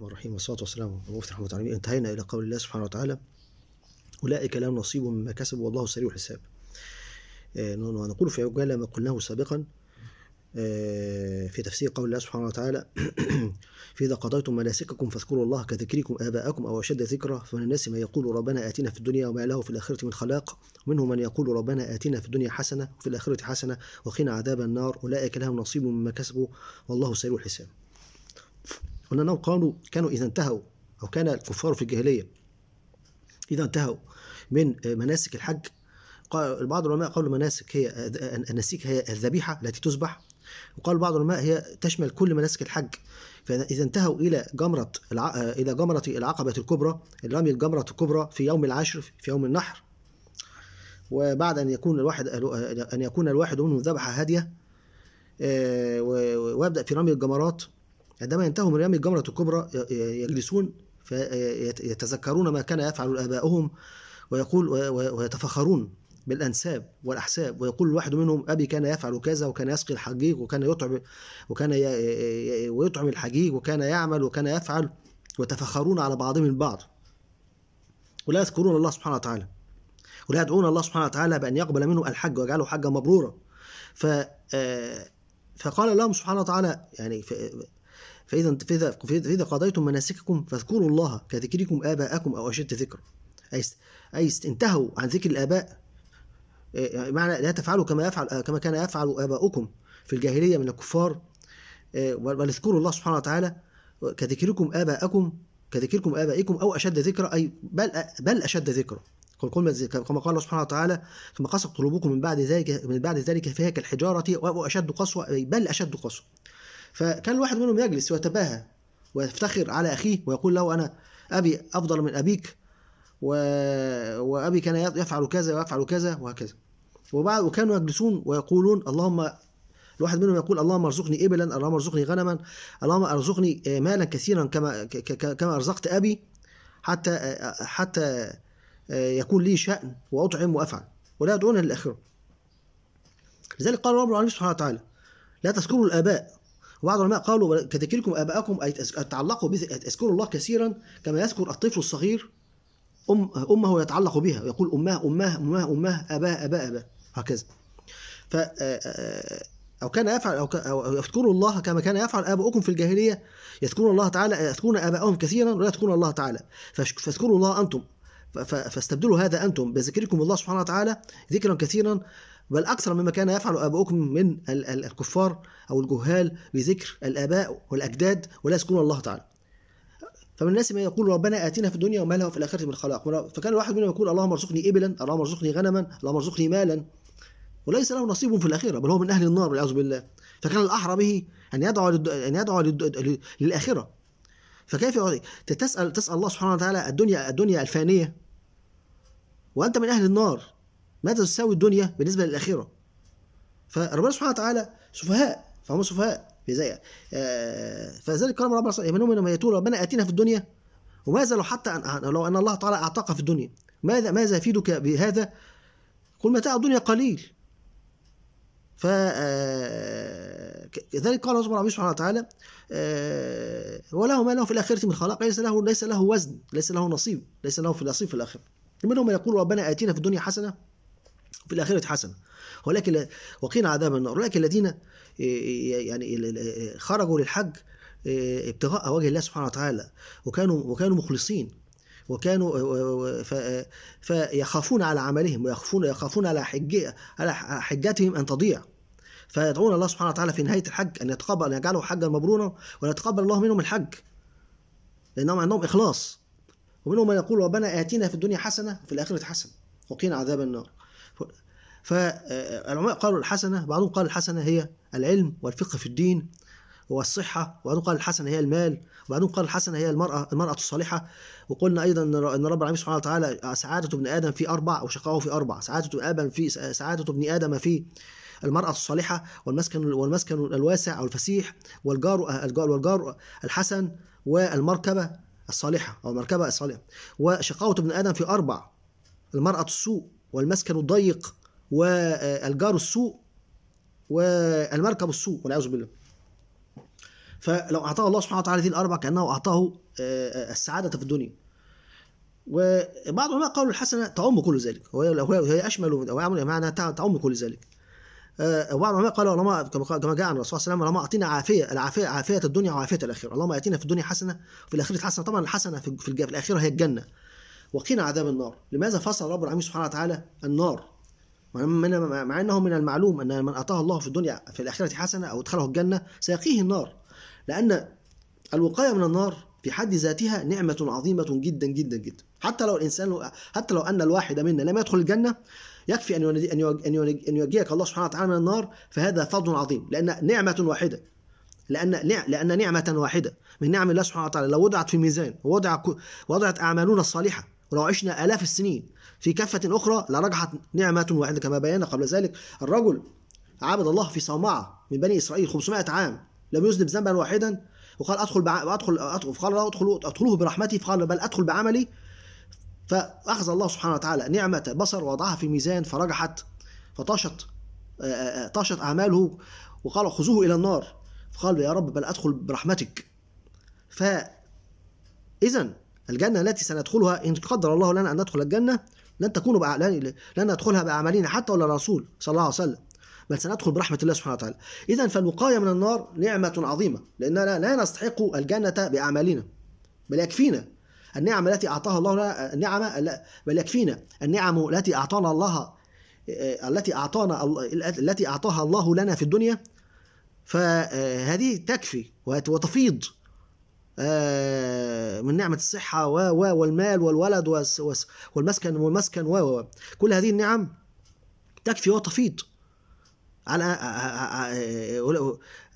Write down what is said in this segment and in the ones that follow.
الرحمن الرحيم والصلاة والسلام على مفتي رحمة العالمين انتهينا إلى قول الله سبحانه وتعالى أولئك لهم نصيب مما كسبوا والله سريع الحساب آه، نقول في عجالة ما قلناه سابقا آه، في تفسير قول الله سبحانه وتعالى فإذا قضيتم مناسككم فاذكروا الله كذكركم آباءكم أو أشد ذكرى فمن الناس من يقول ربنا آتنا في الدنيا وما له في الآخرة من خلاق ومنهم من يقول ربنا آتنا في الدنيا حسنة وفي الآخرة حسنة وقنا عذاب النار أولئك لهم نصيب مما كسبوا والله سريع الحساب ولأنهم انهم كانوا كانوا اذا انتهوا او كان الكفار في الجاهليه اذا انتهوا من مناسك الحج قال بعض العلماء قالوا مناسك هي النسيك هي الذبيحه التي تذبح وقال بعض العلماء هي تشمل كل مناسك الحج فاذا انتهوا الى جمره الى جمره العقبه الكبرى رمي الجمره الكبرى في يوم العشر في يوم النحر وبعد ان يكون الواحد ان يكون الواحد منهم ذبح هاديه آه، ويبدا في رمي الجمرات عندما ينتهوا من رمي الجمرة الكبرى يجلسون فيتذكرون ما كان يفعل آباؤهم ويقول ويتفخرون بالانساب والاحساب ويقول الواحد منهم ابي كان يفعل كذا وكان يسقي الحجيج وكان يطعم وكان ويطعم الحجيج وكان يعمل وكان يفعل ويتفخرون على بعضهم البعض ولا يذكرون الله سبحانه وتعالى ولا يدعون الله سبحانه وتعالى بان يقبل منهم الحج ويجعله حجا مبرورا ف آه، فقال لهم سبحانه وتعالى يعني فإذا فإذا فإذا قضيتم مناسككم فاذكروا الله كذكركم آباءكم أو أشد ذكرا أي أي انتهوا عن ذكر الآباء إيه، يعني معنى لا تفعلوا كما يفعل كما كان يفعل آباؤكم في الجاهلية من الكفار بل إيه، اذكروا الله سبحانه وتعالى كذكركم آباءكم كذكركم آبائكم أو أشد ذكرا أي بل بل أشد ذكرا كما قال الله سبحانه وتعالى ثم قست قلوبكم من بعد ذلك من بعد ذلك فهي كالحجارة أو أشد قسوة أي بل أشد قسوة فكان الواحد منهم يجلس ويتباهى ويفتخر على أخيه ويقول له أنا أبي أفضل من أبيك و... وأبي كان يفعل كذا ويفعل كذا وهكذا وبعد وكانوا يجلسون ويقولون اللهم الواحد منهم يقول اللهم ارزقني ابلا اللهم ارزقني غنما اللهم ارزقني مالا كثيرا كما كما ارزقت ابي حتى حتى يكون لي شأن واطعم وافعل ولا يدعون للاخره لذلك قال رب العالمين سبحانه وتعالى لا تذكروا الاباء وبعض العلماء قالوا كذكركم اباءكم اي تعلقوا اذكروا الله كثيرا كما يذكر الطفل الصغير أم امه يتعلق بها ويقول امه امه امه امه اباه اباه اباه هكذا ف او كان يفعل او, يذكر يذكروا الله كما كان يفعل اباؤكم في الجاهليه يذكرون الله تعالى يذكرون اباءهم كثيرا ولا يذكرون الله تعالى فاذكروا الله انتم فاستبدلوا هذا انتم بذكركم الله سبحانه وتعالى ذكرا كثيرا بل أكثر مما كان يفعل آباؤكم من الكفار أو الجهال بذكر الآباء والأجداد ولا يذكرون الله تعالى فمن الناس من يقول ربنا آتنا في الدنيا وما له في الآخرة من خلاق فكان الواحد منهم يقول اللهم ارزقني إبلا اللهم ارزقني غنما اللهم ارزقني مالا وليس له نصيب في الآخرة بل هو من أهل النار والعياذ بالله فكان الأحرى به أن يدعو أن يدعو للآخرة فكيف تسأل تسأل الله سبحانه وتعالى الدنيا الدنيا الفانية وأنت من أهل النار ماذا تساوي الدنيا بالنسبة للآخرة فربنا سبحانه وتعالى سفهاء فهم سفهاء في زي آه، فذلك قال ربنا صلى الله عليه وسلم ربنا آتينا في الدنيا وماذا لو حتى أن لو أن الله تعالى أعطاك في الدنيا ماذا ماذا يفيدك بهذا؟ قل متاع الدنيا قليل ف آه، كذلك قال ربنا سبحانه وتعالى آه، وله ما له في الآخرة من خلاق ليس له ليس له وزن ليس له نصيب ليس له في نصيب في الآخرة منهم من يقول ربنا آتينا في الدنيا حسنة في الآخرة حسنة ولكن وقينا عذاب النار ولكن الذين إيه، إيه، يعني إيه، خرجوا للحج ابتغاء وجه الله سبحانه وتعالى وكانوا وكانوا مخلصين وكانوا فيخافون على عملهم ويخافون يخافون على حج على حجتهم ان تضيع فيدعون الله سبحانه وتعالى في نهايه الحج ان يتقبل ان يجعله حجا مبرورا ويتقبل الله منهم الحج لانهم عندهم اخلاص ومنهم من يقول ربنا اتنا في الدنيا حسنه وفي الاخره حسنه وقينا عذاب النار فالعلماء آه، قالوا الحسنة بعضهم قال الحسنة هي العلم والفقه في الدين والصحة وبعضهم قال الحسنة هي المال وبعدين قال الحسنة هي المرأة المرأة الصالحة وقلنا أيضا أن رب العالمين سبحانه وتعالى سعادة ابن آدم في أربع وشقاؤه في أربع سعادة آدم في سعادة ابن آدم في المرأة الصالحة والمسكن والمسكن الواسع أو الفسيح والجار الجار والجار الحسن والمركبة الصالحة أو المركبة الصالحة وشقاوة ابن آدم في أربع المرأة السوء والمسكن الضيق والجار السوء والمركب السوء والعياذ بالله فلو أعطاه الله سبحانه وتعالى هذه الأربع كأنه أعطاه آه، آه، السعادة في الدنيا وبعض العلماء قالوا الحسنة تعم كل ذلك وهي أشمل معنى تعم كل ذلك آه، وبعض العلماء قالوا اللهم كما جاء عن الرسول صلى الله عليه وسلم اللهم اعطينا عافيه العافيه عافيه الدنيا وعافيه الاخره اللهم اعطينا في الدنيا حسنه وفي الاخره حسنه طبعا الحسنه في, في الاخره هي الجنه وقينا عذاب النار لماذا فصل رب العالمين سبحانه وتعالى النار مع انه من المعلوم ان من اتاه الله في الدنيا في الاخره حسنه او ادخله الجنه سيقيه النار لان الوقايه من النار في حد ذاتها نعمه عظيمه جدا جدا جدا حتى لو الانسان حتى لو ان الواحد منا لم يدخل الجنه يكفي ان ان ان ينجيك الله سبحانه وتعالى من النار فهذا فضل عظيم لان نعمه واحده لان لان نعمه واحده من نعم الله سبحانه وتعالى لو وضعت في ميزان ووضع وضعت اعمالنا الصالحه ولو عشنا آلاف السنين في كفة أخرى لرجحت نعمة واحدة كما بينا قبل ذلك الرجل عبد الله في صومعة من بني إسرائيل 500 عام لم يذنب ذنبا واحدا وقال أدخل أدخل أدخل فقال أدخل أدخله برحمتي فقال بل أدخل بعملي فأخذ الله سبحانه وتعالى نعمة بصر ووضعها في ميزان فرجحت فطشت طشت أعماله وقال خذوه إلى النار فقال يا رب بل أدخل برحمتك ف إذا الجنة التي سندخلها إن قدر الله لنا أن ندخل الجنة لن تكون بأعلان لن ندخلها بأعمالنا حتى ولا الرسول صلى الله عليه وسلم بل سندخل برحمة الله سبحانه وتعالى إذا فالوقاية من النار نعمة عظيمة لأننا لا نستحق الجنة بأعمالنا بل يكفينا النعم التي أعطاها الله لنا النعمة بل يكفينا النعم التي أعطانا الله آه، التي أعطانا التي أعطاها الله لنا في الدنيا فهذه تكفي وتفيض آه، من نعمة الصحة و والمال والولد والمسكن والمسكن و كل هذه النعم تكفي وتفيض على آه،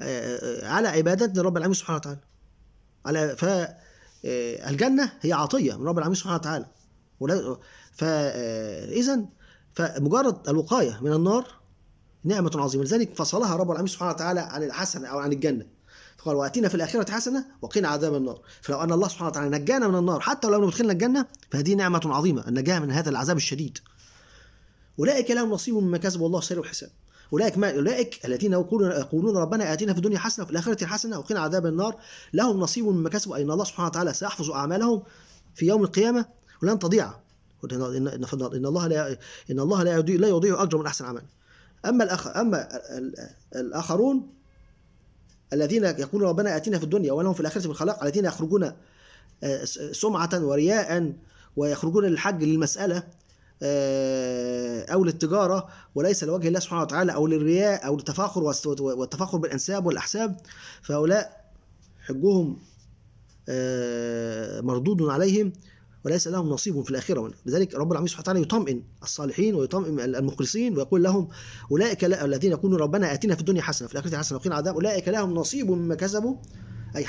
آه، على عبادة رب العالمين سبحانه وتعالى على فالجنة هي عطية من رب العالمين سبحانه وتعالى فإذا فمجرد الوقاية من النار نعمة عظيمة لذلك فصلها رب العالمين سبحانه وتعالى عن الحسنة أو عن الجنة قال واتينا في الاخره حسنه وقنا عذاب النار فلو ان الله سبحانه وتعالى نجانا من النار حتى ولو لم يدخلنا الجنه فهذه نعمه عظيمه النجاه من هذا العذاب الشديد اولئك لهم نصيب مما كسبوا الله سير الحساب اولئك ما اولئك الذين يقولون يقولون ربنا اتينا في الدنيا حسنه وفي الاخره حسنه وقنا عذاب النار لهم نصيب مما كسبوا ان الله سبحانه وتعالى سيحفظ اعمالهم في يوم القيامه ولن تضيع ان ان الله لا ان الله لا يضيع لا يضيع اجر من احسن عمل اما الأخ اما الاخرون الذين يقول ربنا آتنا في الدنيا ولهم في الآخرة بالخلاق الذين يخرجون آه، سمعة ورياء ويخرجون للحج للمسألة آه، أو للتجارة وليس لوجه الله سبحانه وتعالى أو للرياء أو للتفاخر والتفاخر بالأنساب والأحساب فهؤلاء حجهم آه، مردود عليهم وليس لهم نصيب في الآخرة لذلك رب العالمين سبحانه وتعالى يطمئن الصالحين ويطمئن المخلصين ويقول لهم أولئك الذين يقولون ربنا آتنا في الدنيا حسنة في الآخرة حسنة وقنا عذاب أولئك لهم نصيب مما كسبوا أي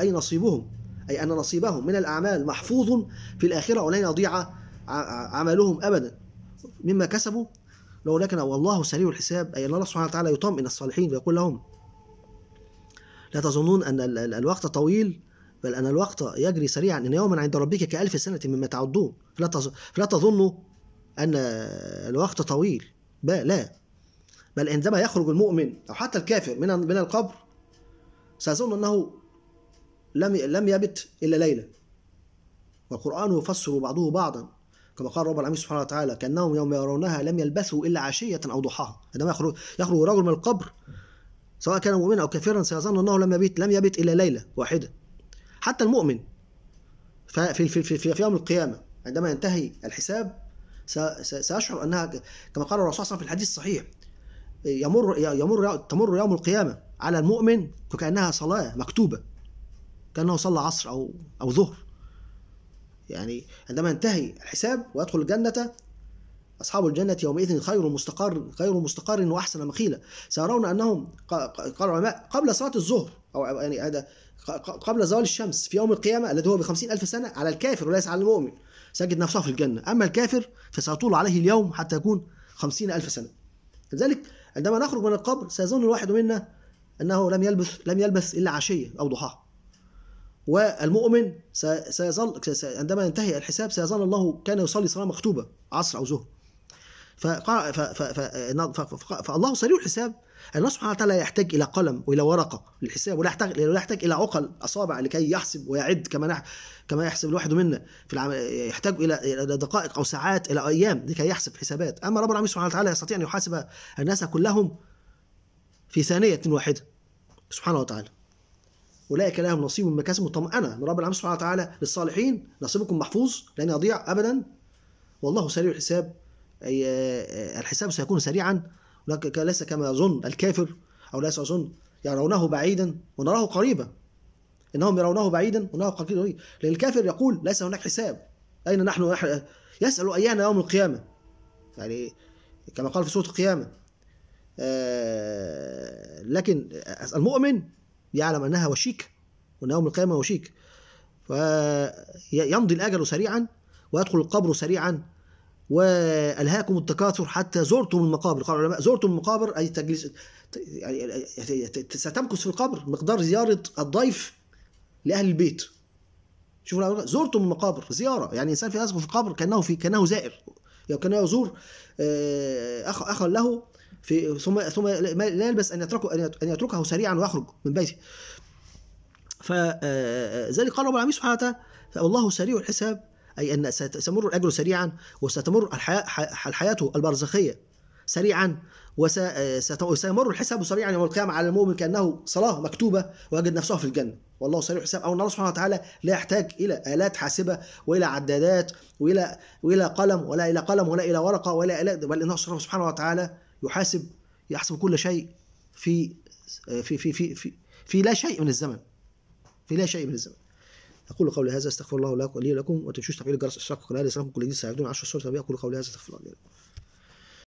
أي نصيبهم أي أن نصيبهم من الأعمال محفوظ في الآخرة ولن يضيع عملهم أبدا مما كسبوا لو لكن والله سريع الحساب أي الله سبحانه وتعالى يطمئن الصالحين ويقول لهم لا تظنون أن الوقت طويل بل أن الوقت يجري سريعا إن يوما عند ربك كألف سنة مما تعدون فلا, فلا تظنوا أن الوقت طويل بل لا بل عندما يخرج المؤمن أو حتى الكافر من من القبر سيظن أنه لم لم يبت إلا ليلة والقرآن يفسر بعضه بعضا كما قال رب العالمين سبحانه وتعالى كأنهم يوم يرونها لم يلبثوا إلا عشية أو ضحاها عندما يخرج يخرج رجل من القبر سواء كان مؤمنا أو كافرا سيظن أنه لم يبيت لم يبت إلا ليلة واحدة حتى المؤمن في في في, في يوم القيامه عندما ينتهي الحساب سيشعر انها كما قال الرسول صلى الله عليه وسلم في الحديث الصحيح يمر يمر تمر يوم القيامه على المؤمن كانها صلاه مكتوبه كانه صلى عصر او او ظهر يعني عندما ينتهي الحساب ويدخل الجنه أصحاب الجنة يومئذ خير مستقر خير مستقر وأحسن مقيلا سيرون أنهم قال العلماء قبل صلاة الظهر أو يعني هذا قبل زوال الشمس في يوم القيامة الذي هو بخمسين ألف سنة على الكافر وليس على المؤمن سجد نفسه في الجنة أما الكافر فسيطول عليه اليوم حتى يكون خمسين ألف سنة لذلك عندما نخرج من القبر سيظن الواحد منا أنه لم يلبث لم يلبث إلا عشية أو ضحاها والمؤمن سيظل عندما ينتهي الحساب سيظل الله كان يصلي صلاة مكتوبة عصر أو ظهر فالله سريع الحساب الله سبحانه وتعالى يحتاج الى قلم والى ورقه للحساب ولا يحتاج لا يحتاج الى عقل اصابع لكي يحسب ويعد كما كما يحسب الواحد منا في العمل يحتاج الى دقائق او ساعات الى ايام لكي يحسب حسابات اما رب العالمين سبحانه وتعالى يستطيع ان يحاسب الناس كلهم في ثانيه واحده سبحانه وتعالى اولئك لهم نصيب من مكاسب مطمئنه من رب العالمين سبحانه وتعالى للصالحين نصيبكم محفوظ لن يضيع ابدا والله سريع الحساب آه، آه، الحساب سيكون سريعا ليس كما يظن الكافر أو ليس يظن يرونه بعيدا ونراه قريبا إنهم يرونه بعيدا ونراه قريبا لأن الكافر يقول ليس هناك حساب أين نحن آه، يسأل أيان يوم القيامة يعني كما قال في سورة القيامة لكن المؤمن يعلم أنها وشيكة وأن يوم القيامة وشيك فيمضي الأجل سريعا ويدخل القبر سريعا والهاكم التكاثر حتى زرتم المقابر قال العلماء زرتم المقابر اي تجلس يعني ستمكث في القبر مقدار زياره الضيف لاهل البيت شوفوا زرتم المقابر زياره يعني انسان في في القبر كانه في كانه زائر يعني كانه يزور آه، اخ اخا له في ثم ثم لا يلبس ان يتركه ان يتركه سريعا ويخرج من بيته فذلك آه، آه، قال رب العالمين سبحانه وتعالى والله سريع الحساب أي أن سيمر الأجر سريعا وستمر الحياة البرزخية سريعا وسيمر الحساب سريعا يوم القيامة على المؤمن كأنه صلاة مكتوبة ويجد نفسه في الجنة والله سريع الحساب أو أن الله سبحانه وتعالى لا يحتاج إلى آلات حاسبة وإلى عدادات وإلى وإلى قلم ولا إلى قلم ولا إلى ورقة ولا إلى بل إن الله سبحانه وتعالى يحاسب يحسب كل شيء في في في في, في, في لا شيء من الزمن في لا شيء من الزمن اقول قولي هذا استغفر الله لي ولكم وتنشوش تفعيل الجرس الشاق القناه لسانكم كل جديد ساعدون 10 سورة تبيع اقول قولي هذا استغفر الله لي ولكم